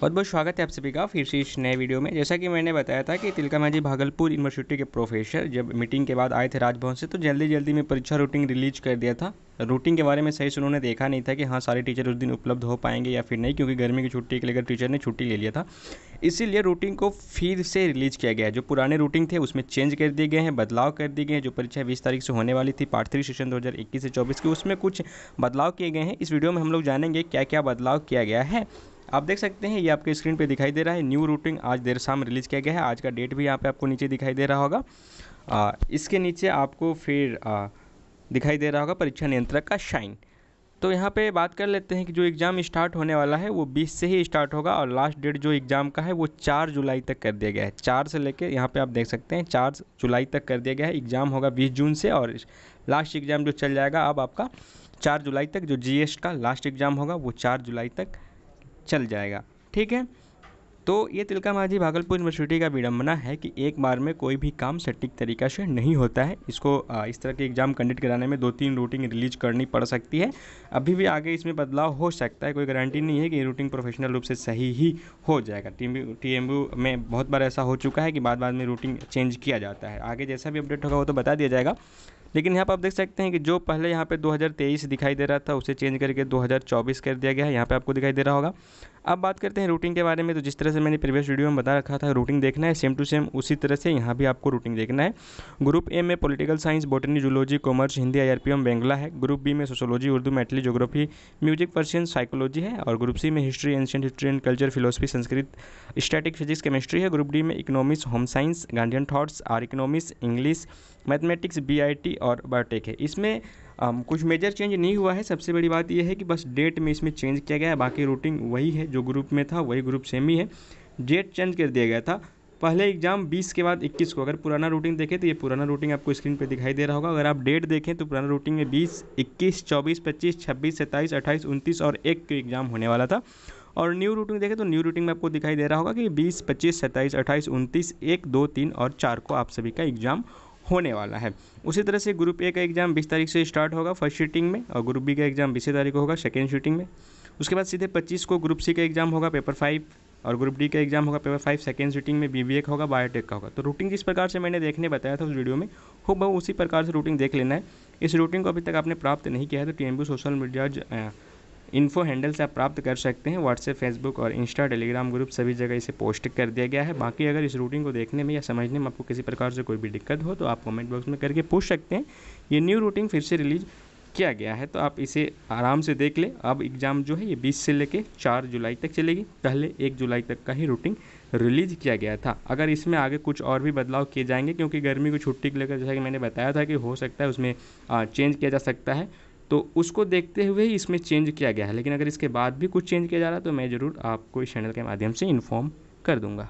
बहुत बहुत स्वागत है आप सभी का फिर से इस नए वीडियो में जैसा कि मैंने बताया था कि तिलका मांझी भागलपुर यूनिवर्सिटी के प्रोफेसर जब मीटिंग के बाद आए थे राजभवन से तो जल्दी जल्दी में परीक्षा रूटीन रिलीज कर दिया था रूटीन के बारे में सही से उन्होंने देखा नहीं था कि हाँ सारे टीचर उस दिन उपलब्ध हो पाएंगे या फिर नहीं क्योंकि गर्मी की छुट्टी के लेकर टीचर ने छुट्टी ले लिया था इसीलिए रूटीन को फिर से रिलीज किया गया है जो पुराने रूटीन थे उसमें चेंज कर दिए गए हैं बदलाव कर दिए गए हैं जो परीक्षा बीस तारीख से होने वाली थी पार्ट थ्री सेशन इक्कीस से चौबीस की उसमें कुछ बदलाव किए गए हैं इस वीडियो में हम लोग जानेंगे क्या क्या बदलाव किया गया है आप देख सकते हैं ये आपके स्क्रीन पे दिखाई दे रहा है न्यू रूटिंग आज देर शाम रिलीज़ किया गया है आज का डेट भी यहाँ पे आपको नीचे दिखाई दे रहा होगा आ, इसके नीचे आपको फिर आ, दिखाई दे रहा होगा परीक्षा नियंत्रक का शाइन तो यहाँ पे बात कर लेते हैं कि जो एग्ज़ाम स्टार्ट होने वाला है वो 20 से ही स्टार्ट होगा और लास्ट डेट जो एग्ज़ाम का है वो 4 जुलाई तक कर दिया गया है 4 से लेके यहाँ पे आप देख सकते हैं 4 जुलाई तक कर दिया गया है एग्ज़ाम होगा 20 जून से और लास्ट एग्ज़ाम जो चल जाएगा अब आपका 4 जुलाई तक जो जी का लास्ट एग्ज़ाम होगा वो चार जुलाई तक चल जाएगा ठीक है तो ये तिलका माझी भागलपुर यूनिवर्सिटी का विडम्बना है कि एक बार में कोई भी काम सटीक तरीका से नहीं होता है इसको इस तरह के एग्ज़ाम कंडक्ट कराने में दो तीन रूटिंग रिलीज करनी पड़ सकती है अभी भी आगे इसमें बदलाव हो सकता है कोई गारंटी नहीं है कि ये रूटिंग प्रोफेशनल रूप से सही ही हो जाएगा टी एम में बहुत बार ऐसा हो चुका है कि बाद बाद में रूटिंग चेंज किया जाता है आगे जैसा भी अपडेट होगा वो तो बता दिया जाएगा लेकिन यहाँ पर आप देख सकते हैं कि जो पहले यहाँ पे 2023 दिखाई दे रहा था उसे चेंज करके 2024 कर दिया गया है यहाँ पे आपको दिखाई दे रहा होगा अब बात करते हैं रूटिंग के बारे में तो जिस तरह से मैंने प्रीवियस वीडियो में बता रखा था रूटिंग देखना है सेम टू सेम उसी तरह से यहाँ भी आपको रूटिंग देखना है ग्रुप ए में political science botany zoology commerce Hindi I R P M है ग्रुप बी में sociology Urdu Maithili geography music Persian psychology है और ग्रुप सी में history ancient history and culture philosophy Sanskrit statistics physics chemistry है ग्रुप डी में economics home science Gandhian thoughts R economics English mathematics B I T और biotech है इसमें आ, कुछ मेजर चेंज नहीं हुआ है सबसे बड़ी बात यह है कि बस डेट में इसमें चेंज किया गया है बाकी रूटिंग वही है जो ग्रुप में था वही ग्रुप सेम ही है डेट चेंज कर दिया गया था पहले एग्जाम 20 के बाद 21 को अगर पुराना रूटिंग देखें तो ये पुराना रूटिंग आपको स्क्रीन पर दिखाई दे रहा होगा अगर आप डेट देखें तो पुराना रूटिंग में 20, 21, 24, 25, 26, 27, 28, 29 और एक को एग्जाम होने वाला था और न्यू रूटिंग देखें तो न्यू रूटिंग में आपको दिखाई दे रहा होगा कि 20, 25, 27, 28, 29, एक दो तीन और चार को आप सभी का एग्जाम होने वाला है उसी तरह से ग्रुप ए का एग्ज़ाम बीस तारीख से स्टार्ट होगा फर्स्ट शूटिंग में और ग्रुप बी का एग्ज़ाम बीस तारीख को होगा सेकेंड शूटिंग में उसके बाद सीधे पच्चीस को ग्रुप सी का एग्ज़ाम होगा पेपर फाइव और ग्रुप डी का एग्जाम होगा पेपर फाइव सेकेंड सीटिंग में बी बी ए का होगा बायोटेक का होगा तो रूटिंग जिस प्रकार से मैंने देखने बताया था उस वीडियो में हो बहु उसी प्रकार से रूटिंग देख लेना है इस रूटिंग को अभी तक आपने प्राप्त नहीं किया है तो T social media info handle से आप प्राप्त कर सकते हैं व्हाट्सएप फेसबुक और इंस्टा टेलीग्राम ग्रुप सभी जगह इसे पोस्ट कर दिया गया है बाकी अगर इस रूटीन को देखने में या समझने में आपको किसी प्रकार से कोई भी दिक्कत हो तो आप कमेंट बॉक्स में करके पूछ सकते हैं ये न्यू रूटीन फिर से रिलीज किया गया है तो आप इसे आराम से देख लें अब एग्ज़ाम जो है ये बीस से लेकर चार जुलाई तक चलेगी पहले एक जुलाई तक का ही रूटीन रिलीज किया गया था अगर इसमें आगे कुछ और भी बदलाव किए जाएंगे क्योंकि गर्मी को छुट्टी के लेकर जैसा कि मैंने बताया था कि हो सकता है उसमें चेंज किया जा सकता है तो उसको देखते हुए ही इसमें चेंज किया गया है लेकिन अगर इसके बाद भी कुछ चेंज किया जा रहा है तो मैं ज़रूर आपको इस चैनल के माध्यम से इन्फॉर्म कर दूँगा